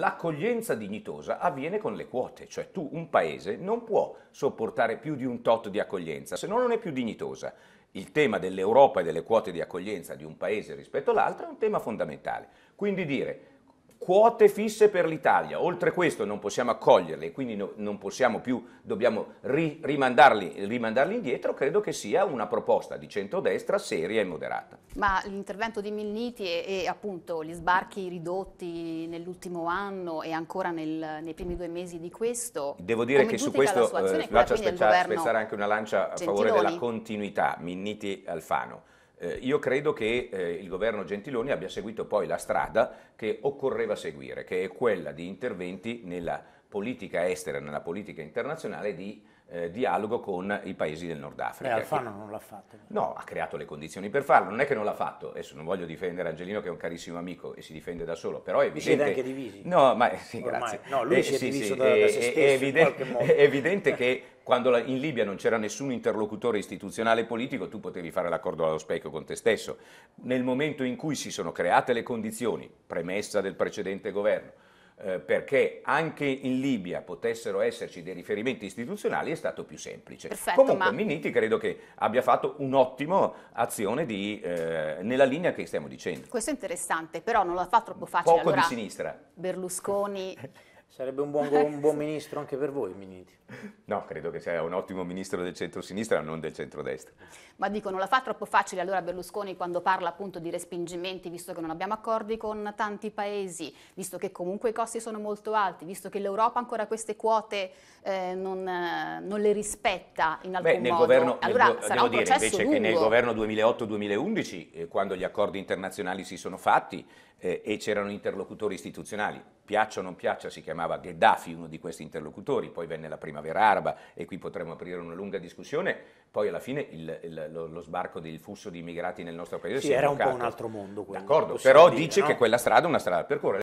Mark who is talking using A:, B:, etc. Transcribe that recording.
A: L'accoglienza dignitosa avviene con le quote, cioè tu un paese non può sopportare più di un tot di accoglienza, se no non è più dignitosa. Il tema dell'Europa e delle quote di accoglienza di un paese rispetto all'altro è un tema fondamentale. Quindi dire quote fisse per l'Italia. Oltre questo non possiamo accoglierle, quindi no, non possiamo più, dobbiamo ri, rimandarli, rimandarli, indietro, credo che sia una proposta di centrodestra seria e moderata.
B: Ma l'intervento di Milniti e, e appunto gli sbarchi ridotti nell'ultimo anno e ancora nel, nei primi due mesi di questo... Devo dire che su questo eh, faccio spezzare, spezzare
A: anche una lancia a Gentiloni. favore della continuità Minniti-Alfano eh, io credo che eh, il governo Gentiloni abbia seguito poi la strada che occorreva seguire, che è quella di interventi nella politica estera, nella politica internazionale di eh, dialogo con i paesi del Nord eh, Africa. Beh, Alfano non l'ha fatto. No, ha creato le condizioni per farlo, non è che non l'ha fatto, adesso non voglio difendere Angelino che è un carissimo amico e si difende da solo, però è evidente... Vi siete anche divisi? No, ma eh, sì, grazie. No, lui eh, si è sì, diviso sì, da, da, eh, se stesso è, qualche modo. è evidente che Quando la, in Libia non c'era nessun interlocutore istituzionale politico, tu potevi fare l'accordo allo specchio con te stesso. Nel momento in cui si sono create le condizioni, premessa del precedente governo, eh, perché anche in Libia potessero esserci dei riferimenti istituzionali è stato più semplice. Perfetto, Comunque ma... Minniti credo che abbia fatto un'ottima azione di, eh, nella linea che stiamo dicendo.
B: Questo è interessante, però non lo fa troppo facile. Poco allora, di sinistra. Berlusconi Sarebbe un buon, un buon,
A: ministro anche per voi, Miniti. No, credo che sia un ottimo ministro del centro-sinistra, non del centro-destra.
B: Ma dico, non la fa troppo facile allora Berlusconi quando parla appunto di respingimenti, visto che non abbiamo accordi con tanti paesi, visto che comunque i costi sono molto alti, visto che l'Europa ancora queste quote eh, non, non, le rispetta in alcun Beh, nel modo. Governo, allora nel, sarà devo dire invece lungo. che nel governo
A: 2008-2011, eh, quando gli accordi internazionali si sono fatti eh, e c'erano interlocutori istituzionali, piaccia o non piaccia si chiama chiamava Gheddafi, uno di questi interlocutori, poi venne la primavera araba e qui potremmo aprire una lunga discussione, poi alla fine il, il, lo, lo, sbarco del flusso di immigrati nel nostro paese sì, si era un po' un altro mondo quello. D'accordo, però dire, dice no? che quella strada è una strada da percorrere.